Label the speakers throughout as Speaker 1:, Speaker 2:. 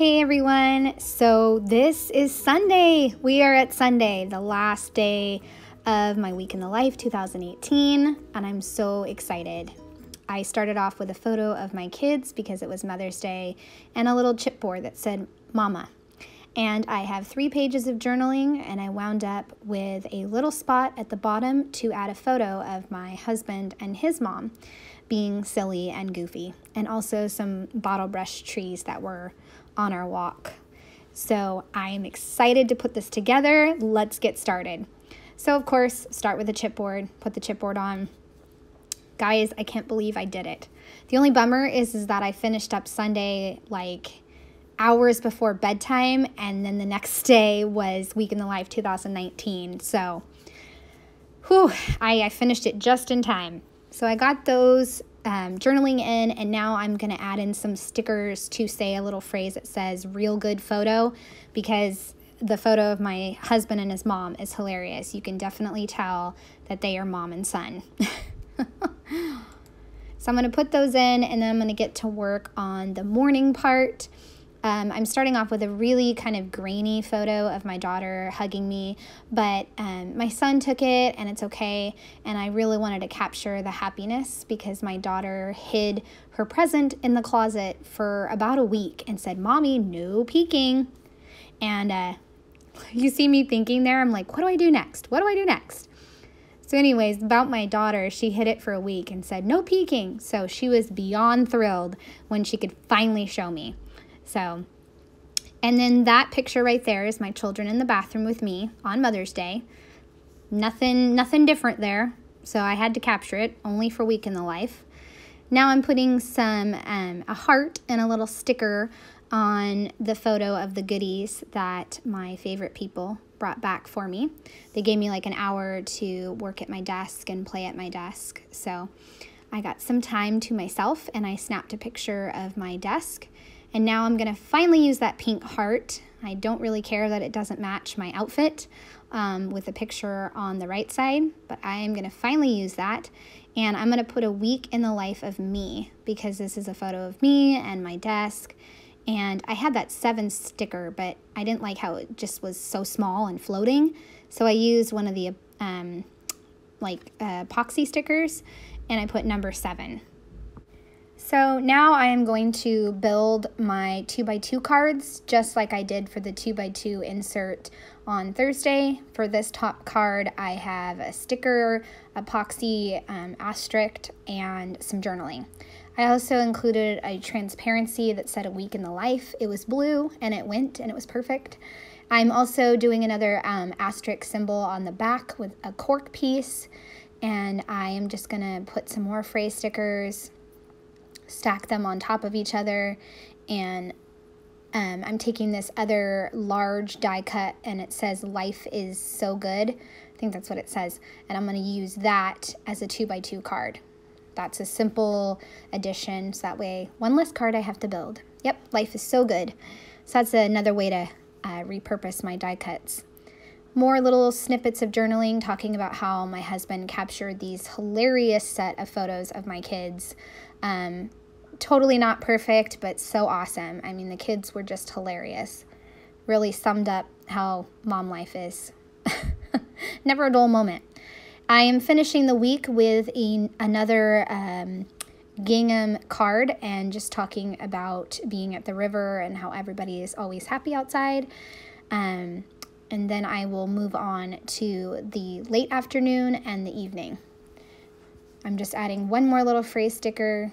Speaker 1: Hey everyone! So this is Sunday. We are at Sunday, the last day of my week in the life 2018, and I'm so excited. I started off with a photo of my kids because it was Mother's Day and a little chipboard that said Mama. And I have three pages of journaling, and I wound up with a little spot at the bottom to add a photo of my husband and his mom being silly and goofy, and also some bottle brush trees that were on our walk. So I am excited to put this together. Let's get started. So of course, start with a chipboard, put the chipboard on. Guys, I can't believe I did it. The only bummer is, is that I finished up Sunday like hours before bedtime and then the next day was Week in the Life 2019. So whew, I, I finished it just in time. So I got those um, journaling in, and now I'm going to add in some stickers to say a little phrase that says real good photo because the photo of my husband and his mom is hilarious. You can definitely tell that they are mom and son. so I'm going to put those in and then I'm going to get to work on the morning part. Um, I'm starting off with a really kind of grainy photo of my daughter hugging me, but um, my son took it and it's okay. And I really wanted to capture the happiness because my daughter hid her present in the closet for about a week and said, Mommy, no peeking. And uh, you see me thinking there, I'm like, what do I do next? What do I do next? So, anyways, about my daughter, she hid it for a week and said, no peeking. So, she was beyond thrilled when she could finally show me. So, and then that picture right there is my children in the bathroom with me on Mother's Day. Nothing, nothing different there. So I had to capture it only for Week in the Life. Now I'm putting some, um, a heart and a little sticker on the photo of the goodies that my favorite people brought back for me. They gave me like an hour to work at my desk and play at my desk. So I got some time to myself and I snapped a picture of my desk and now I'm gonna finally use that pink heart. I don't really care that it doesn't match my outfit um, with the picture on the right side, but I am gonna finally use that. And I'm gonna put a week in the life of me because this is a photo of me and my desk. And I had that seven sticker, but I didn't like how it just was so small and floating. So I used one of the um, like uh, epoxy stickers and I put number seven so now I am going to build my 2x2 cards just like I did for the 2x2 insert on Thursday. For this top card, I have a sticker, epoxy, um, asterisk, and some journaling. I also included a transparency that said a week in the life. It was blue and it went and it was perfect. I'm also doing another um, asterisk symbol on the back with a cork piece and I am just gonna put some more phrase stickers stack them on top of each other and um, I'm taking this other large die cut and it says life is so good. I think that's what it says. And I'm going to use that as a two by two card. That's a simple addition. So that way one less card I have to build. Yep. Life is so good. So that's another way to uh, repurpose my die cuts. More little snippets of journaling talking about how my husband captured these hilarious set of photos of my kids. Um, totally not perfect, but so awesome. I mean, the kids were just hilarious. Really summed up how mom life is. Never a dull moment. I am finishing the week with a, another um, gingham card and just talking about being at the river and how everybody is always happy outside. Um, and then I will move on to the late afternoon and the evening. I'm just adding one more little phrase sticker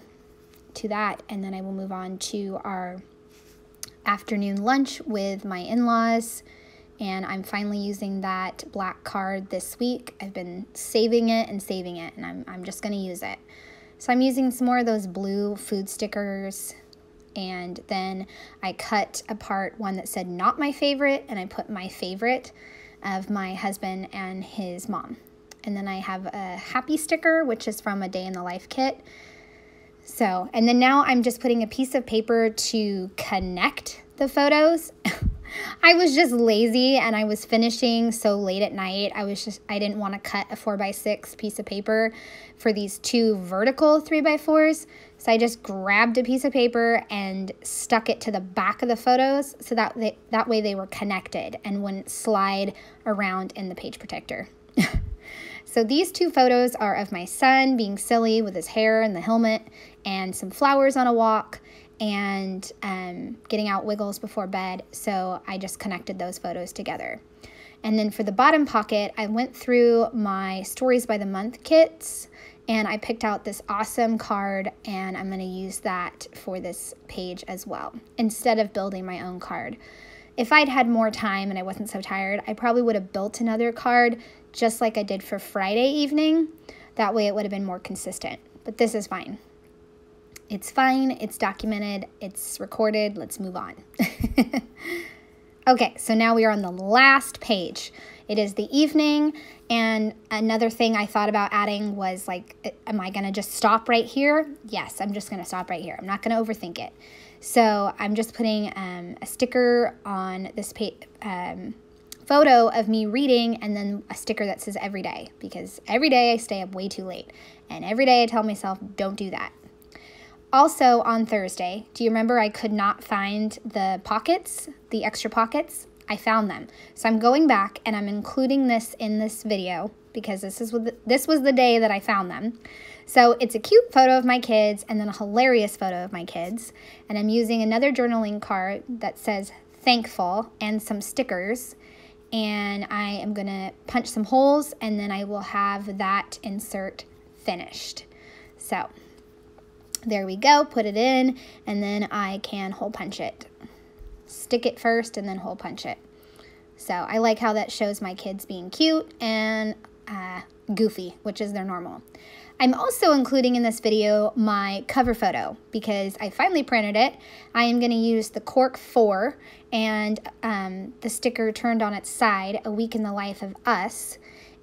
Speaker 1: to that, and then I will move on to our afternoon lunch with my in laws. And I'm finally using that black card this week. I've been saving it and saving it, and I'm, I'm just going to use it. So I'm using some more of those blue food stickers. And then I cut apart one that said not my favorite, and I put my favorite of my husband and his mom. And then I have a happy sticker, which is from a day in the life kit. So, and then now I'm just putting a piece of paper to connect the photos. I was just lazy and I was finishing so late at night. I was just, I didn't want to cut a four by six piece of paper for these two vertical three by fours. So I just grabbed a piece of paper and stuck it to the back of the photos so that they, that way they were connected and wouldn't slide around in the page protector. so these two photos are of my son being silly with his hair and the helmet and some flowers on a walk and um, getting out wiggles before bed. So I just connected those photos together. And then for the bottom pocket, I went through my Stories by the Month kits and I picked out this awesome card and I'm going to use that for this page as well instead of building my own card. If I'd had more time and I wasn't so tired, I probably would have built another card just like I did for Friday evening. That way it would have been more consistent, but this is fine. It's fine, it's documented, it's recorded, let's move on. okay, so now we are on the last page. It is the evening, and another thing I thought about adding was like, am I gonna just stop right here? Yes, I'm just gonna stop right here. I'm not gonna overthink it. So I'm just putting um, a sticker on this um, photo of me reading and then a sticker that says every day because every day I stay up way too late. And every day I tell myself, don't do that. Also, on Thursday, do you remember I could not find the pockets, the extra pockets? I found them. So I'm going back and I'm including this in this video because this is the, this was the day that I found them. So it's a cute photo of my kids and then a hilarious photo of my kids. And I'm using another journaling card that says thankful and some stickers. And I am going to punch some holes and then I will have that insert finished. So there we go, put it in, and then I can hole punch it. Stick it first and then hole punch it. So I like how that shows my kids being cute and uh, goofy, which is their normal. I'm also including in this video my cover photo because I finally printed it. I am going to use the Cork 4 and um, the sticker turned on its side, A Week in the Life of Us.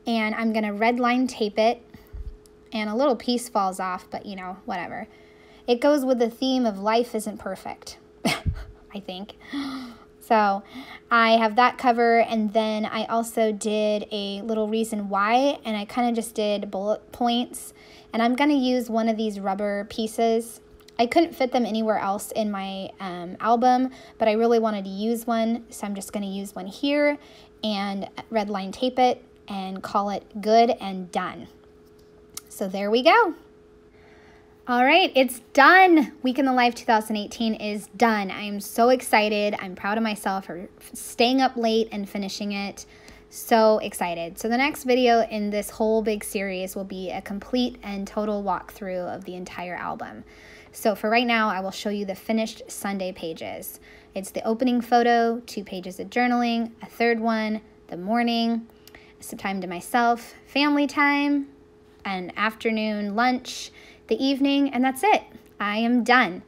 Speaker 1: And I'm going to red line tape it and a little piece falls off, but you know, whatever. It goes with the theme of life isn't perfect, I think. So I have that cover, and then I also did a little reason why, and I kind of just did bullet points. And I'm going to use one of these rubber pieces. I couldn't fit them anywhere else in my um, album, but I really wanted to use one, so I'm just going to use one here and red line tape it and call it good and done. So there we go. All right, it's done. Week in the Life 2018 is done. I am so excited. I'm proud of myself for staying up late and finishing it. So excited. So, the next video in this whole big series will be a complete and total walkthrough of the entire album. So, for right now, I will show you the finished Sunday pages. It's the opening photo, two pages of journaling, a third one, the morning, some time to myself, family time, an afternoon lunch the evening, and that's it. I am done.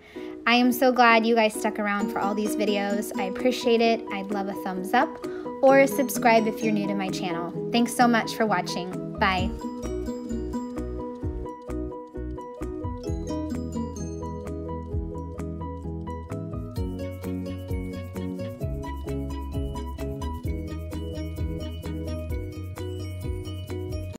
Speaker 1: I am so glad you guys stuck around for all these videos. I appreciate it. I'd love a thumbs up or subscribe if you're new to my channel. Thanks so much for watching. Bye.